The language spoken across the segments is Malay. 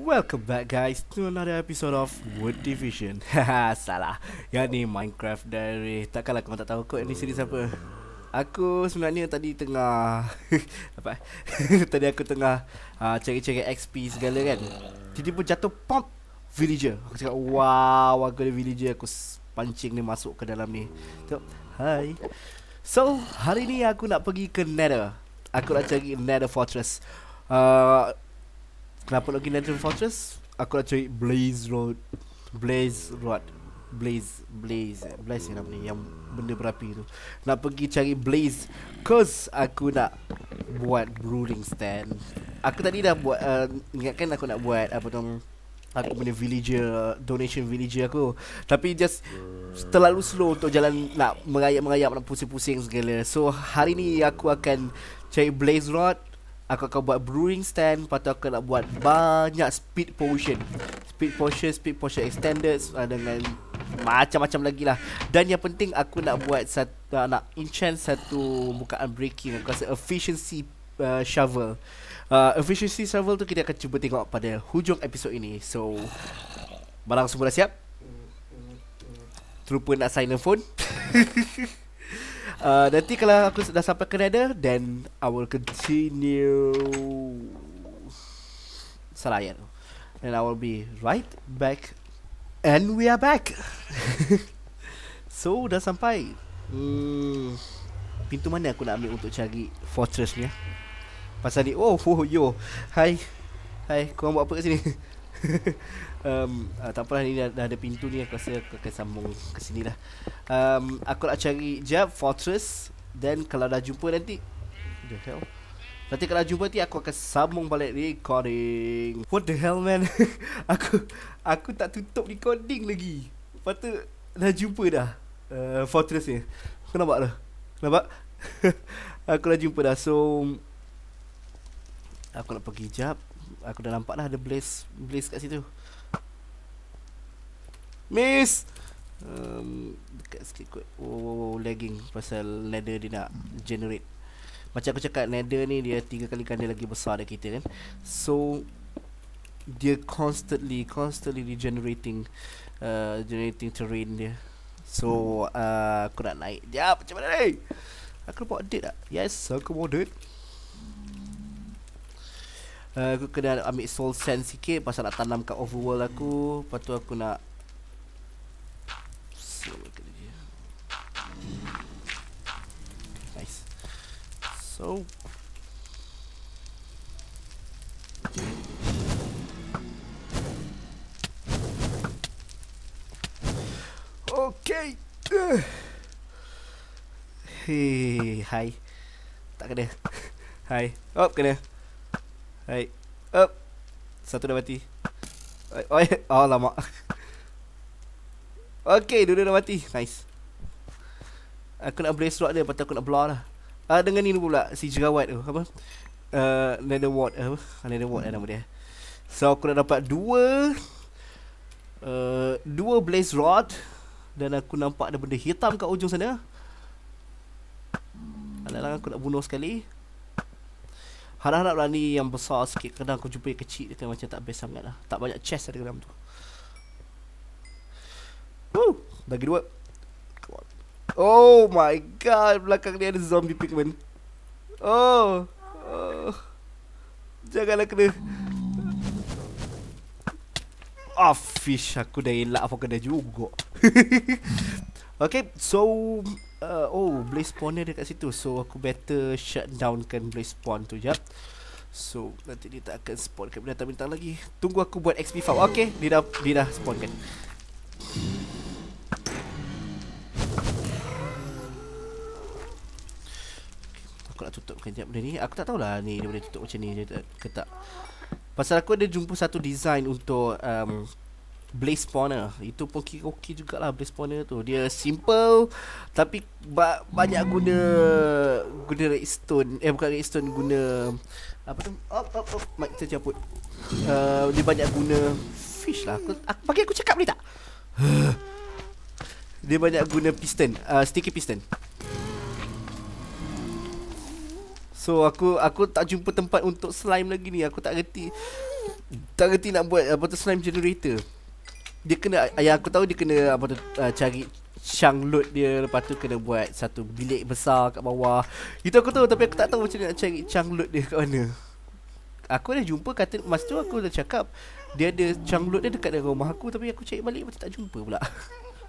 Welcome back guys to another episode of Wood Division Haha salah Yang ni Minecraft Diary Takkanlah kau tak tahu kot ni siri apa. Aku sebenarnya tadi tengah Apa? tadi aku tengah uh, cari-cari XP segala kan Jadi pun jatuh pop Villager Aku cakap wow aku ada villager Aku pancing dia masuk ke dalam ni Tengok Hai So hari ni aku nak pergi ke Nether Aku nak cari Nether Fortress uh, Kenapa nak pergi Lantern Fortress? Aku nak cari Blaze Road Blaze Road Blaze Blaze Blaze yang nama ni Yang benda berapi tu Nak pergi cari Blaze Cause aku nak Buat Brewing Stand Aku tadi dah buat uh, Ingatkan aku nak buat Apa tu um, Aku punya villager Donation villager aku Tapi just Terlalu slow untuk jalan Nak merayap-merayap Nak pusing-pusing segala So hari ni aku akan Cari Blaze Rod Aku akan buat brewing stand Lepas tu aku nak buat banyak speed potion Speed potion, speed potion extended uh, Dengan macam-macam lagi lah Dan yang penting aku nak buat satu, uh, ah, Nak enchant satu bukaan breaking Aku rasa efficiency uh, shovel uh, Efficiency shovel tu kita akan cuba tengok pada hujung episod ini So Barang semua dah siap? Terlupa nak silent phone? uh, Nanti kalau aku dah sampai ke Canada Then I will continue selayar, And I will be right back And we are back So dah sampai hmm, Pintu mana aku nak ambil untuk cari fortress ni ah? Pasal ni oh, oh yo Hai Hai korang buat apa kat sini um, uh, tak apalah ni dah, dah ada pintu ni aku rasa aku akan sambung ke sini lah um, aku nak cari jap fortress dan kalau dah jumpa nanti What the hell Nanti kalau jumpa nanti aku akan sambung balik recording What the hell man Aku aku tak tutup recording lagi Lepas tu dah jumpa dah uh, Fortress ni Kau nampak dah? Nampak? aku dah jumpa dah so Aku nak pergi jap aku dah nampak lah ada blaze blaze kat situ miss um, dekat sikit kot oh, oh, oh, lagging pasal nether dia nak generate macam aku cakap nether ni dia tiga kali ganda lagi besar dari kita kan so dia constantly constantly regenerating uh, generating terrain dia so uh, aku nak naik jap macam mana ni aku nampak update tak yes aku mau update uh, aku kena ambil soul sense sikit pasal nak tanam kat overworld aku lepas tu aku nak nice so Okay Hei Hai Tak kena hi Oh kena Hai. Up. Satu dah mati. Oi, oh, lama. Okey, dua, dua dah mati. Nice. Aku nak blaze rock dia, patut aku nak blur lah. Ah uh, dengan ni pula si jerawat tu. Apa? Eh, uh, Ward apa? Uh, Nether Ward lah nama dia. So aku nak dapat dua uh, dua blaze rod dan aku nampak ada benda hitam kat ujung sana. Alah aku nak bunuh sekali. Harap-harap lah ni yang besar sikit Kadang aku jumpa yang kecil dia macam tak best sangat lah Tak banyak chest ada dalam tu Woo, Bagi dua Come on. Oh my god Belakang ni ada zombie pigment. Oh, oh. Janganlah kena Ah fish aku dah elak aku kena juga Okay so uh, Oh blaze spawn spawner dekat situ So aku better shut downkan blaze spawn tu jap So nanti dia tak akan spawn kat bintang-bintang lagi Tunggu aku buat XP farm Okay dia dah, dia dah spawn kan Aku nak tutup kejap benda ni Aku tak tahulah ni dia boleh tutup macam ni ke tak Pasal aku ada jumpa satu design untuk um, Blaze Spawner Itu pun kira juga lah Blaze Spawner tu Dia simple Tapi ba- Banyak guna Guna redstone Eh bukan redstone Guna Apa tu Oh oh oh, Mic tercaput uh, Dia banyak guna Fish lah aku, aku, Bagi aku cakap boleh tak Dia banyak guna piston uh, Sticky piston So aku aku tak jumpa tempat untuk slime lagi ni. Aku tak reti tak reti nak buat apa tu slime generator dia kena ayah aku tahu dia kena apa tu uh, cari Chang load dia Lepas tu kena buat Satu bilik besar Kat bawah Itu aku tahu Tapi aku tak tahu Macam mana nak cari Chang load dia kat mana Aku dah jumpa kata, Masa tu aku dah cakap Dia ada Chang load dia Dekat dalam rumah aku Tapi aku cari balik Macam tak jumpa pula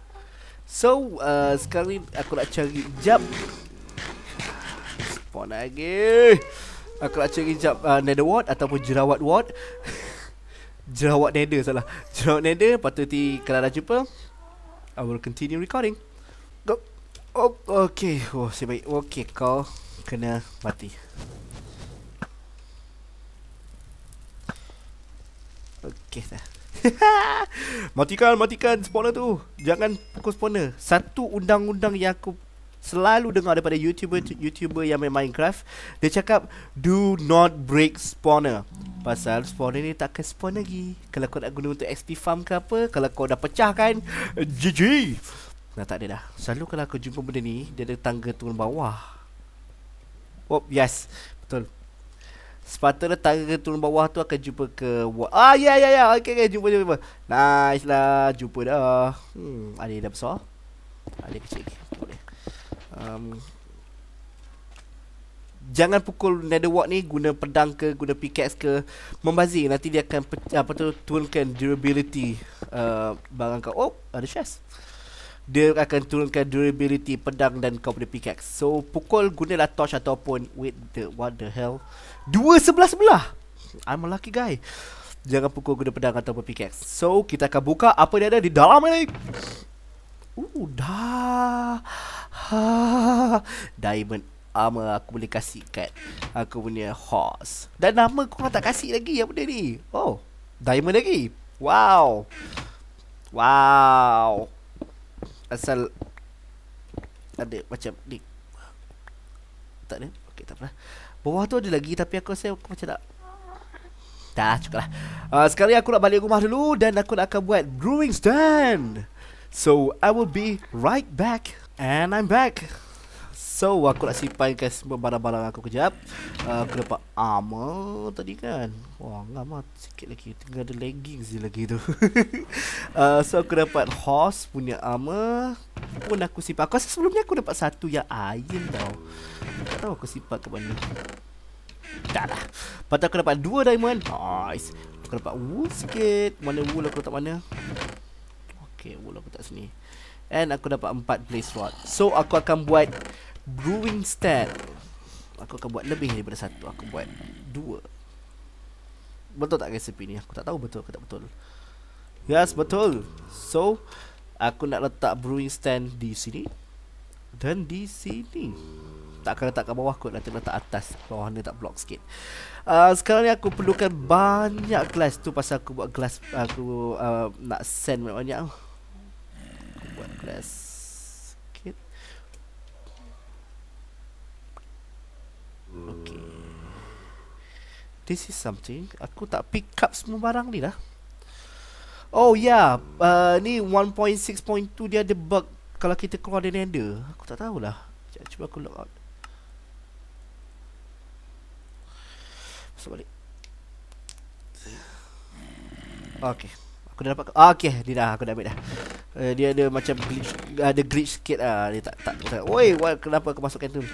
So uh, Sekarang ni Aku nak cari Jump Spawn lagi Aku nak cari jump uh, Nether ward Ataupun jerawat ward Jerawat nether salah Jerawat nether Lepas tu nanti Kalau dah jumpa I will continue recording Go Oh, okay Oh, si baik Okay, kau Kena mati Okay, dah Matikan, matikan spawner tu Jangan pukul spawner Satu undang-undang yang aku selalu dengar daripada YouTuber YouTuber yang main Minecraft, dia cakap do not break spawner. Pasal spawner ni takkan spawn lagi. Kalau kau nak guna untuk XP farm ke apa, kalau kau dah pecah kan, GG. Dah tak ada dah. Selalu kalau aku jumpa benda ni, dia ada tangga turun bawah. Oh, yes. Betul. Sepatutnya tangga turun bawah tu akan jumpa ke Ah, ya, yeah, ya, yeah, ya yeah. Okay, okay, jumpa, jumpa, Nice lah, jumpa dah Hmm, ada yang dah besar Ada kecil lagi um, Jangan pukul Netherwalk ni guna pedang ke guna pickaxe ke Membazir nanti dia akan ah, apa tu turunkan durability uh, Barang kau Oh ada chest Dia akan turunkan durability pedang dan kau punya pickaxe So pukul gunalah torch ataupun Wait the, what the hell Dua sebelah sebelah I'm a lucky guy Jangan pukul guna pedang ataupun pickaxe So kita akan buka apa dia ada di dalam ni Uh dah Diamond armor aku boleh kasih kat aku punya horse Dan nama kau tak kasih lagi apa dia ni Oh diamond lagi Wow Wow Asal Ada macam ni Tak ada Okay tak apa lah. Bawah tu ada lagi tapi aku rasa aku macam tak Dah cukup lah uh, ah, Sekarang aku nak balik rumah dulu dan aku nak akan buat brewing stand So I will be right back And I'm back So aku nak simpankan semua barang-barang aku kejap uh, Aku dapat armor tadi kan Wah ngamat sikit lagi Tinggal ada legging je lagi tu uh, So aku dapat horse punya armor Pun aku simpan Aku rasa sebelum ni aku dapat satu yang iron tau Tak tahu aku simpan ke mana Tak lah Lepas aku dapat dua diamond Nice Aku dapat wool sikit Mana wool aku letak mana Okay wool aku letak sini And aku dapat 4 place rod So aku akan buat Brewing stand Aku akan buat lebih daripada satu Aku buat dua Betul tak resipi ni? Aku tak tahu betul ke tak betul Yes betul So Aku nak letak brewing stand di sini Dan di sini Tak akan letak kat bawah kot Nanti letak atas Bawah ni tak block sikit uh, Sekarang ni aku perlukan banyak glass Tu pasal aku buat glass Aku uh, nak send banyak-banyak this. Hmm. Okay. This is something. Aku tak pick up semua barang ni dah. Oh yeah, uh, ni 1.6.2 dia ada bug kalau kita keluar dari nether. Aku tak tahulah. Sekejap, cuba aku log out. Masuk balik. Okay. Aku dah dapat. Ah, okay, dia dah. Aku dah ambil dah uh, dia ada macam glitch ada glitch sikit ah dia tak tak, tak. oi why, kenapa aku masukkan tu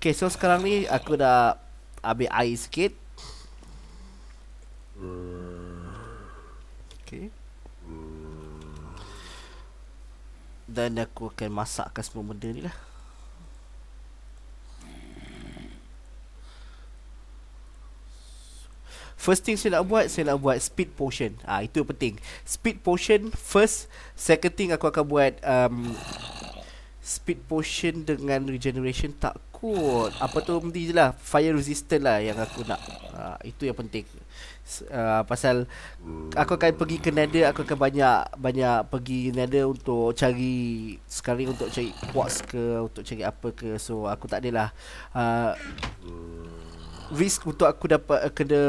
okey so sekarang ni aku dah ambil air sikit okey dan aku akan masakkan semua benda ni lah First thing saya nak buat Saya nak buat speed potion Ah ha, Itu penting Speed potion first Second thing aku akan buat um, Speed potion dengan regeneration tak kuat Apa tu mesti je lah Fire resistant lah yang aku nak ha, Itu yang penting uh, Pasal Aku akan pergi ke nether Aku akan banyak Banyak pergi nether untuk cari sekali untuk cari quartz ke Untuk cari apa ke So aku tak adalah uh, risk untuk aku dapat eh, kena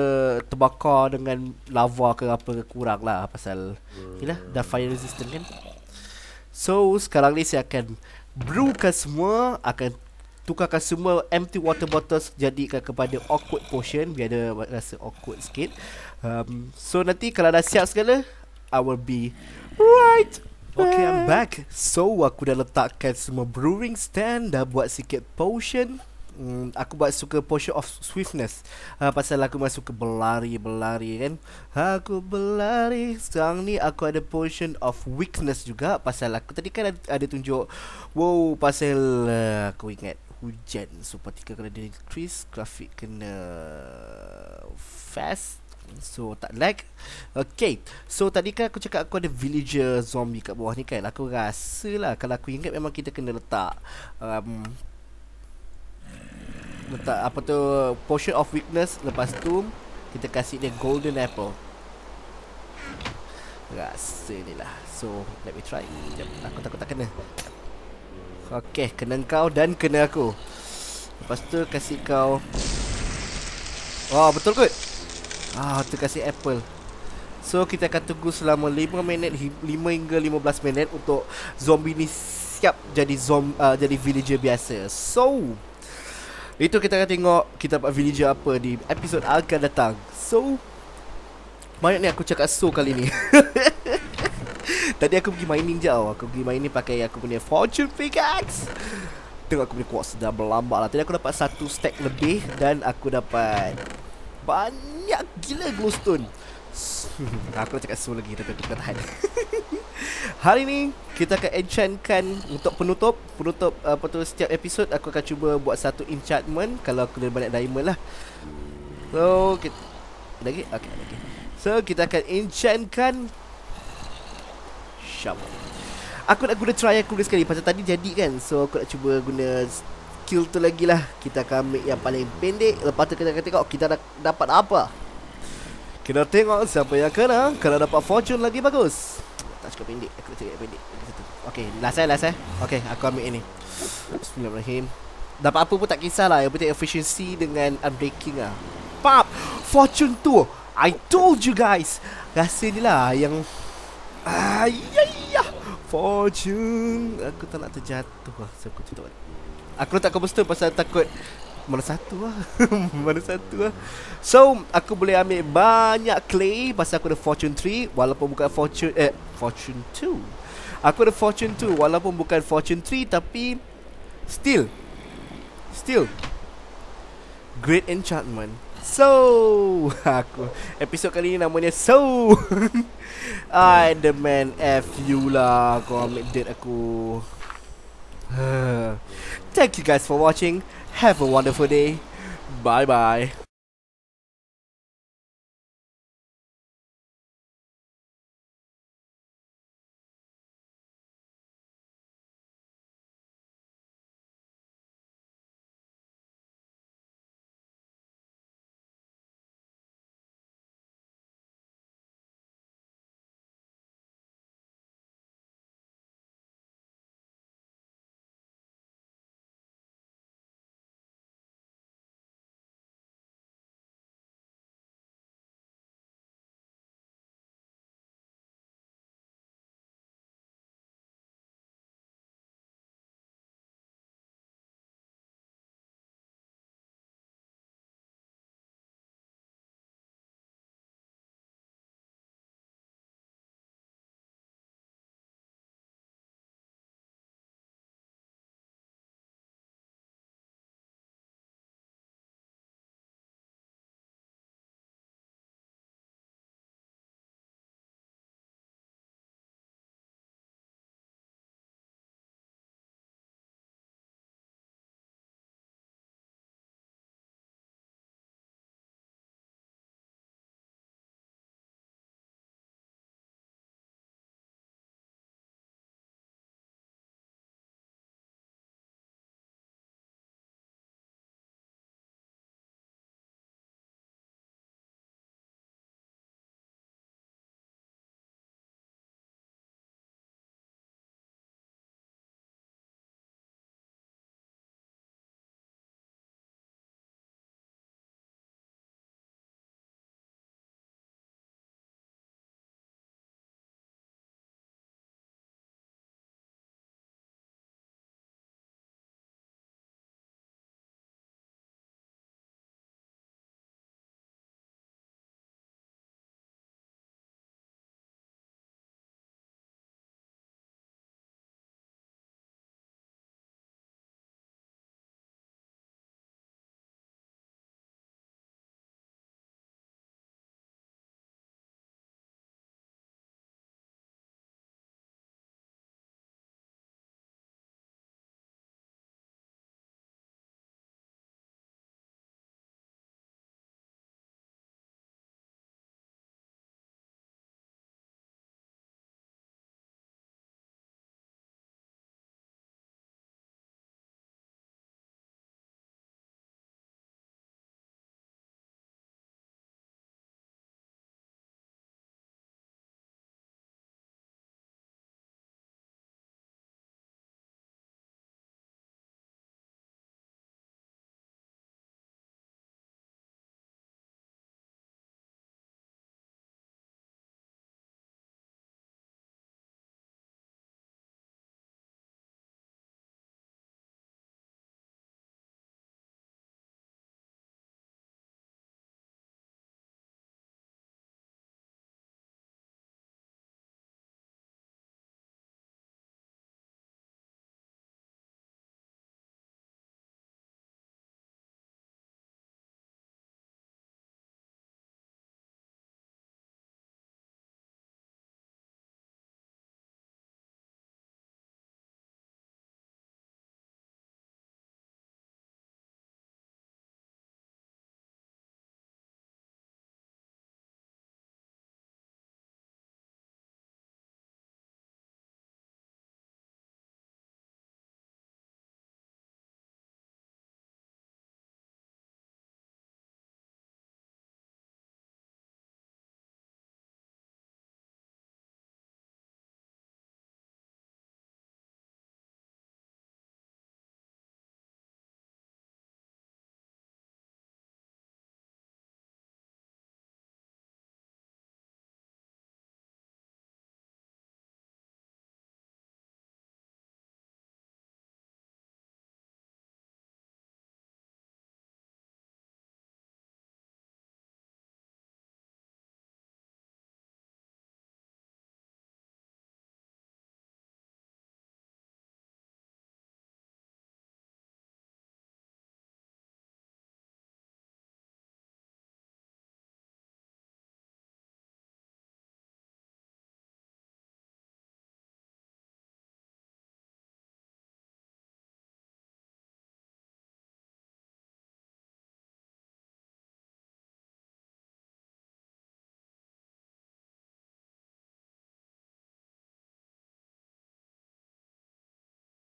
terbakar dengan lava ke apa ke kurang lah pasal yalah hmm. dah fire resistant kan so sekarang ni saya akan brewkan semua akan tukarkan semua empty water bottles jadikan kepada awkward potion biar dia rasa awkward sikit um, so nanti kalau dah siap segala I will be right Okay, I'm back. So, aku dah letakkan semua brewing stand, dah buat sikit potion mm, aku buat suka portion of swiftness ha, pasal aku masuk ke berlari berlari kan ha, aku berlari sekarang ni aku ada portion of weakness juga pasal aku tadi kan ada, ada tunjuk wow pasal uh, aku ingat hujan so particle kena decrease grafik kena fast So tak lag Okay So tadi kan aku cakap aku ada villager zombie kat bawah ni kan Aku rasa lah Kalau aku ingat memang kita kena letak um, letak apa tu portion of weakness lepas tu kita kasih dia golden apple rasa ni lah so let me try Jom, aku takut tak kena Okay, kena kau dan kena aku lepas tu kasih kau wah oh, betul kot ah tu kasih apple So kita akan tunggu selama 5 minit 5 hingga 15 minit untuk zombie ni siap jadi zombie uh, ah, jadi villager biasa. So itu kita akan tengok kita dapat villager apa di episod akan datang. So banyak ni aku cakap so kali ni. Tadi aku pergi mining je tau. Aku pergi mining pakai aku punya fortune pickaxe. Tengok aku punya kuat sudah berlambak lah. Tadi aku dapat satu stack lebih dan aku dapat banyak gila glowstone aku cakap semua lagi tapi aku tak tahan Hari ni kita akan enchantkan untuk penutup Penutup uh, apa tu setiap episod aku akan cuba buat satu enchantment Kalau aku ada banyak diamond lah So kita Ada lagi? Okay, lagi So kita akan enchantkan Shabu Aku nak guna try aku sekali Pasal tadi jadi kan So aku nak cuba guna skill tu lagi lah Kita akan make yang paling pendek Lepas tu kita akan tengok kita dah dapat apa kita tengok siapa yang kena Kalau dapat fortune lagi bagus Tak cukup pendek Aku cakap pendek Okay last eh last eh Okay aku ambil ini Bismillahirrahmanirrahim Dapat apa pun tak kisahlah Yang penting efficiency dengan unbreaking lah Pop Fortune tu I told you guys Rasa ni lah yang Ayayah Fortune Aku tak nak terjatuh lah Aku tak nak Aku pasal takut mana satu lah Mana satu lah So Aku boleh ambil banyak clay Pasal aku ada fortune 3 Walaupun bukan fortune Eh Fortune 2 Aku ada fortune 2 Walaupun bukan fortune 3 Tapi Still Still Great enchantment So Aku Episod kali ni namanya So I the man F you lah Kau ambil date aku Thank you guys for watching Have a wonderful day. Bye bye.